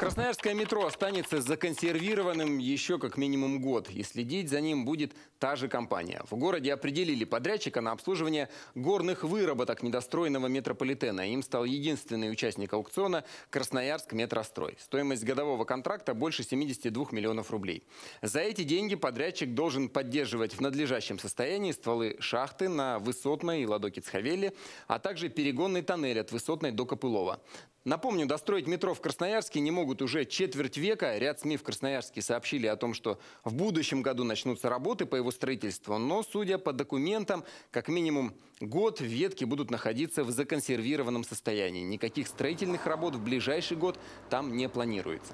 Красноярское метро останется законсервированным еще как минимум год, и следить за ним будет та же компания. В городе определили подрядчика на обслуживание горных выработок недостроенного метрополитена. Им стал единственный участник аукциона «Красноярск Метрострой». Стоимость годового контракта больше 72 миллионов рублей. За эти деньги подрядчик должен поддерживать в надлежащем состоянии стволы шахты на Высотной и Ладокицхавели, а также перегонный тоннель от Высотной до Копылова. Напомню, достроить метро в Красноярске не могут уже четверть века. Ряд СМИ в Красноярске сообщили о том, что в будущем году начнутся работы по его строительству. Но, судя по документам, как минимум год ветки будут находиться в законсервированном состоянии. Никаких строительных работ в ближайший год там не планируется.